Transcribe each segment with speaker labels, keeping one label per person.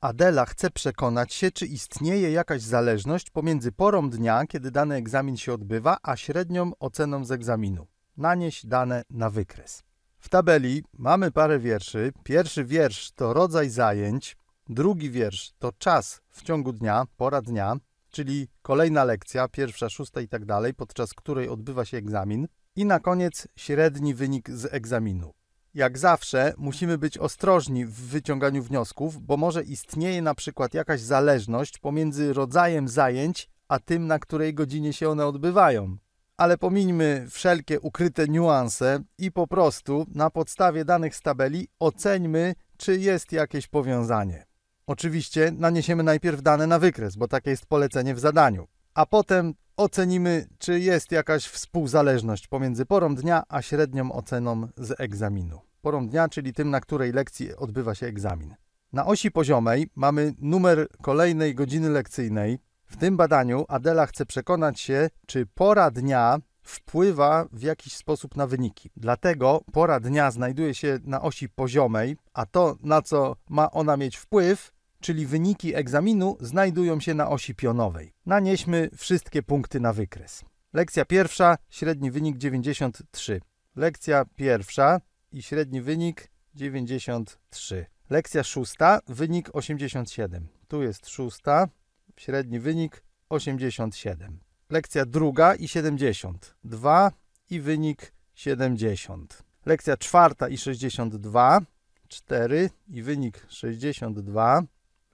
Speaker 1: Adela chce przekonać się, czy istnieje jakaś zależność pomiędzy porą dnia, kiedy dany egzamin się odbywa, a średnią oceną z egzaminu. Nanieś dane na wykres. W tabeli mamy parę wierszy. Pierwszy wiersz to rodzaj zajęć, drugi wiersz to czas w ciągu dnia, pora dnia, czyli kolejna lekcja, pierwsza, szósta i tak dalej, podczas której odbywa się egzamin. I na koniec średni wynik z egzaminu jak zawsze musimy być ostrożni w wyciąganiu wniosków, bo może istnieje na przykład jakaś zależność pomiędzy rodzajem zajęć a tym, na której godzinie się one odbywają. Ale pomińmy wszelkie ukryte niuanse i po prostu na podstawie danych z tabeli oceńmy, czy jest jakieś powiązanie. Oczywiście naniesiemy najpierw dane na wykres, bo takie jest polecenie w zadaniu, a potem ocenimy, czy jest jakaś współzależność pomiędzy porą dnia a średnią oceną z egzaminu. Porą dnia, czyli tym, na której lekcji odbywa się egzamin. Na osi poziomej mamy numer kolejnej godziny lekcyjnej. W tym badaniu Adela chce przekonać się, czy pora dnia wpływa w jakiś sposób na wyniki. Dlatego pora dnia znajduje się na osi poziomej, a to, na co ma ona mieć wpływ, czyli wyniki egzaminu znajdują się na osi pionowej. Nanieśmy wszystkie punkty na wykres. Lekcja pierwsza, średni wynik 93. Lekcja pierwsza i średni wynik 93. Lekcja szósta, wynik 87. Tu jest szósta, średni wynik 87. Lekcja druga i 70. 2 i wynik 70. Lekcja czwarta i 62. 4 i wynik 62.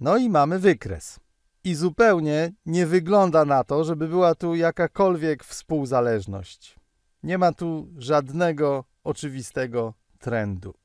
Speaker 1: No i mamy wykres. I zupełnie nie wygląda na to, żeby była tu jakakolwiek współzależność. Nie ma tu żadnego oczywistego trendu.